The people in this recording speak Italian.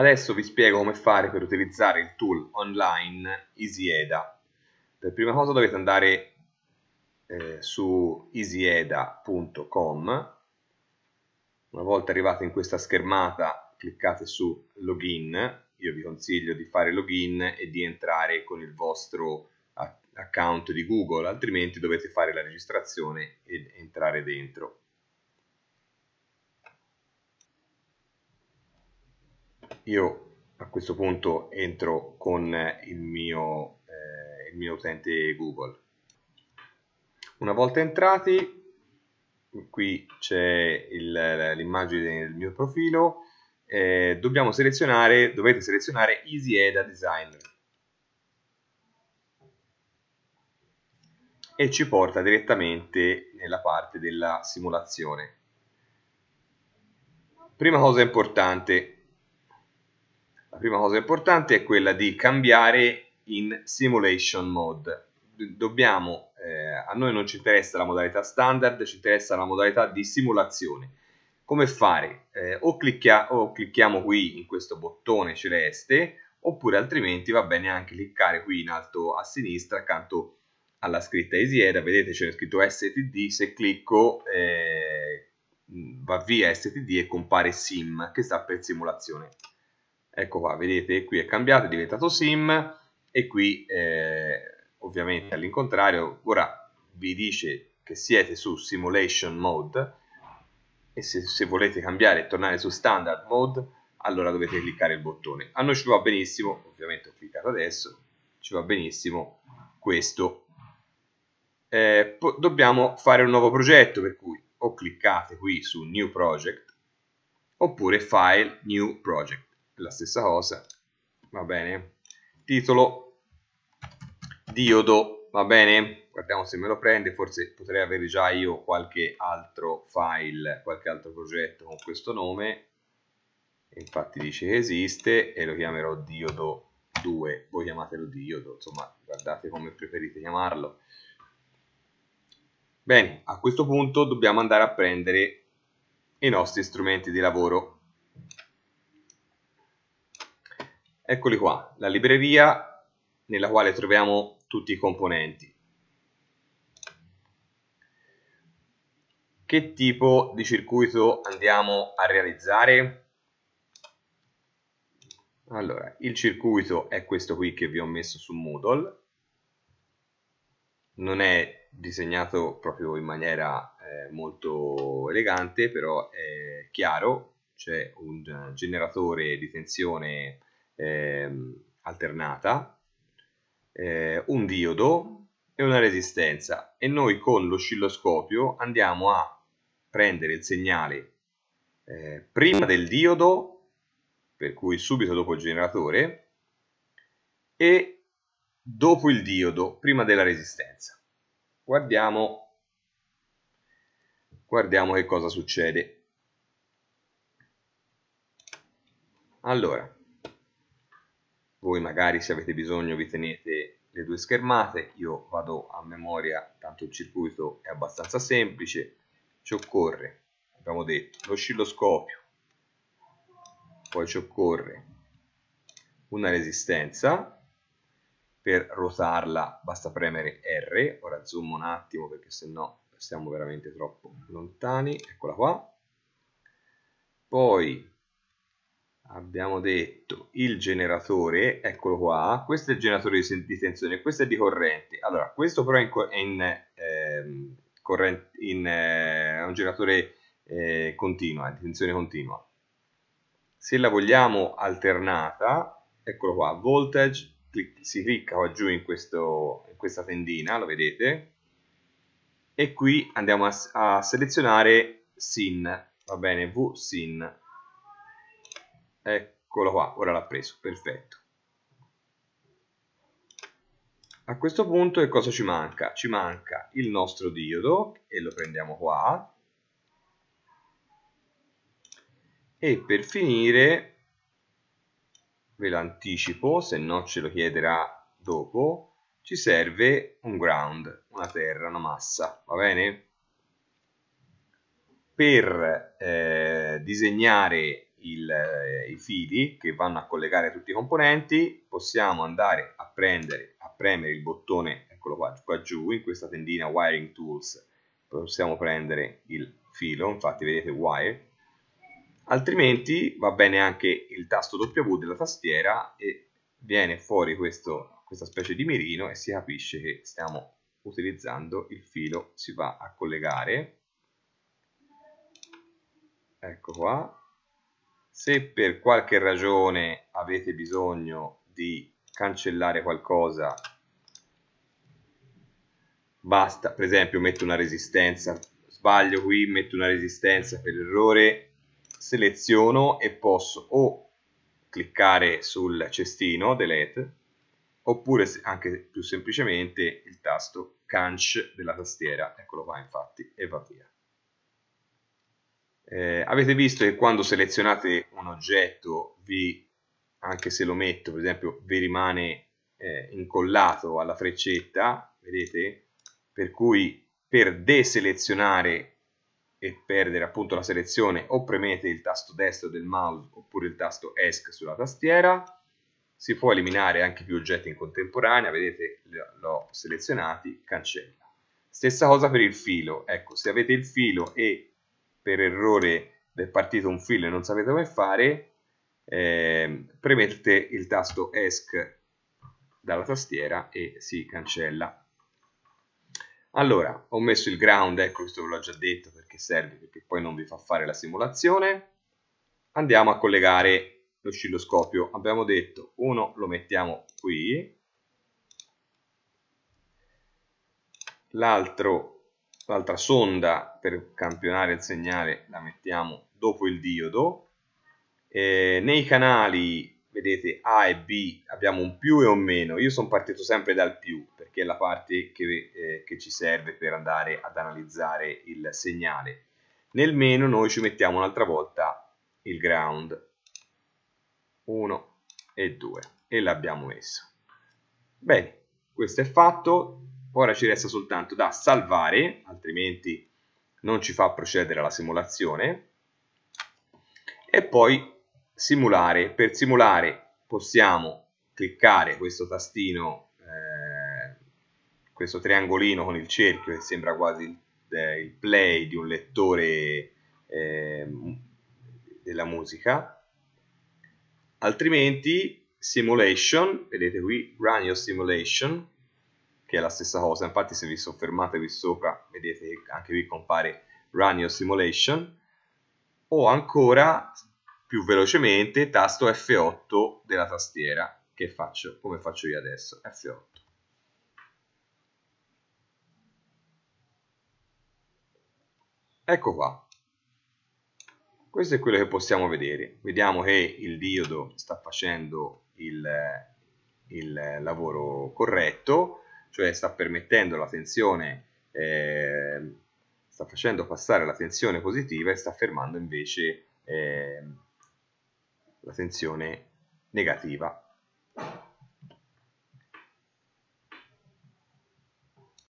Adesso vi spiego come fare per utilizzare il tool online EasyEDA. Per prima cosa dovete andare eh, su easyeda.com. Una volta arrivati in questa schermata cliccate su login. Io vi consiglio di fare login e di entrare con il vostro account di Google, altrimenti dovete fare la registrazione ed entrare dentro. io a questo punto entro con eh, il mio, eh, il mio utente Google. Una volta entrati, qui c'è l'immagine del mio profilo, eh, dobbiamo selezionare, dovete selezionare Easy EDA Designer. E ci porta direttamente nella parte della simulazione. Prima cosa importante, la prima cosa importante è quella di cambiare in simulation mode. Dobbiamo, eh, a noi non ci interessa la modalità standard, ci interessa la modalità di simulazione. Come fare? Eh, o, clicchia, o clicchiamo qui in questo bottone celeste, oppure altrimenti va bene anche cliccare qui in alto a sinistra accanto alla scritta EasyEra, vedete c'è scritto STD, se clicco eh, va via STD e compare SIM che sta per simulazione ecco qua vedete qui è cambiato è diventato sim e qui eh, ovviamente all'incontrario ora vi dice che siete su simulation mode e se, se volete cambiare e tornare su standard mode allora dovete cliccare il bottone a noi ci va benissimo ovviamente ho cliccato adesso ci va benissimo questo eh, dobbiamo fare un nuovo progetto per cui o cliccate qui su new project oppure file new project la stessa cosa, va bene, titolo diodo, va bene, guardiamo se me lo prende, forse potrei avere già io qualche altro file, qualche altro progetto con questo nome, infatti dice che esiste e lo chiamerò diodo 2, voi chiamatelo diodo, insomma guardate come preferite chiamarlo. Bene, a questo punto dobbiamo andare a prendere i nostri strumenti di lavoro. Eccoli qua, la libreria nella quale troviamo tutti i componenti. Che tipo di circuito andiamo a realizzare? Allora, il circuito è questo qui che vi ho messo su Moodle. Non è disegnato proprio in maniera eh, molto elegante, però è chiaro. C'è un generatore di tensione eh, alternata, eh, un diodo e una resistenza e noi con l'oscilloscopio andiamo a prendere il segnale eh, prima del diodo, per cui subito dopo il generatore, e dopo il diodo, prima della resistenza. Guardiamo, guardiamo che cosa succede. Allora, voi magari se avete bisogno vi tenete le due schermate io vado a memoria tanto il circuito è abbastanza semplice ci occorre abbiamo detto l'oscilloscopio poi ci occorre una resistenza per rotarla basta premere R ora zoom un attimo perché sennò siamo veramente troppo lontani eccola qua poi abbiamo detto il generatore, eccolo qua, questo è il generatore di, tensione, questo è di corrente. Allora, questo però è, in, ehm, in, eh, in eh, un generatore eh, continua, di tensione continua. Se la vogliamo alternata, eccolo qua, voltage, clic, si clicca qua giù in, questo, in, questa tendina, lo vedete, e qui andiamo a, a selezionare SIN, va bene, VSIN eccolo qua ora l'ha preso perfetto a questo punto che cosa ci manca? ci manca il nostro diodo e lo prendiamo qua e per finire ve lo anticipo se no ce lo chiederà dopo ci serve un ground una terra una massa va bene per eh, disegnare il, eh, i fili che vanno a collegare tutti i componenti, possiamo andare a prendere, a premere il bottone, eccolo qua, qua giù, in questa tendina Wiring Tools, possiamo prendere il filo, infatti vedete Wire, altrimenti va bene anche il tasto W della tastiera e viene fuori questo, questa specie di mirino e si capisce che stiamo utilizzando il filo si va a collegare ecco qua se per qualche ragione avete bisogno di cancellare qualcosa basta per esempio metto una resistenza sbaglio qui metto una resistenza per errore seleziono e posso o cliccare sul cestino delete oppure anche più semplicemente il tasto canc della tastiera eccolo qua infatti e va via eh, avete visto che quando selezionate un oggetto, vi, anche se lo metto, per esempio, vi rimane eh, incollato alla freccetta, vedete? Per cui per deselezionare e perdere appunto la selezione o premete il tasto destro del mouse oppure il tasto ESC sulla tastiera, si può eliminare anche più oggetti in contemporanea, vedete l'ho selezionati, cancella. Stessa cosa per il filo, ecco se avete il filo e per errore è partito un fill e non sapete come fare, eh, premette il tasto ESC dalla tastiera e si cancella. Allora, ho messo il ground, ecco questo ve l'ho già detto perché serve, perché poi non vi fa fare la simulazione. Andiamo a collegare l'oscilloscopio. Abbiamo detto, uno lo mettiamo qui, l'altro L'altra sonda per campionare il segnale la mettiamo dopo il diodo. Eh, nei canali, vedete, A e B abbiamo un più e un meno. Io sono partito sempre dal più, perché è la parte che, eh, che ci serve per andare ad analizzare il segnale. Nel meno noi ci mettiamo un'altra volta il ground. 1 e 2 e l'abbiamo messo. Bene, questo è fatto Ora ci resta soltanto da salvare, altrimenti non ci fa procedere alla simulazione, e poi simulare. Per simulare possiamo cliccare questo tastino, eh, questo triangolino con il cerchio che sembra quasi il, eh, il play di un lettore eh, della musica, altrimenti simulation, vedete qui, run your simulation, che è la stessa cosa. Infatti se vi soffermatevi sopra vedete che anche qui compare Run Your Simulation o ancora più velocemente tasto F8 della tastiera che faccio come faccio io adesso F8 ecco qua questo è quello che possiamo vedere vediamo che il diodo sta facendo il, il lavoro corretto cioè sta permettendo la tensione, eh, sta facendo passare la tensione positiva e sta fermando invece eh, la tensione negativa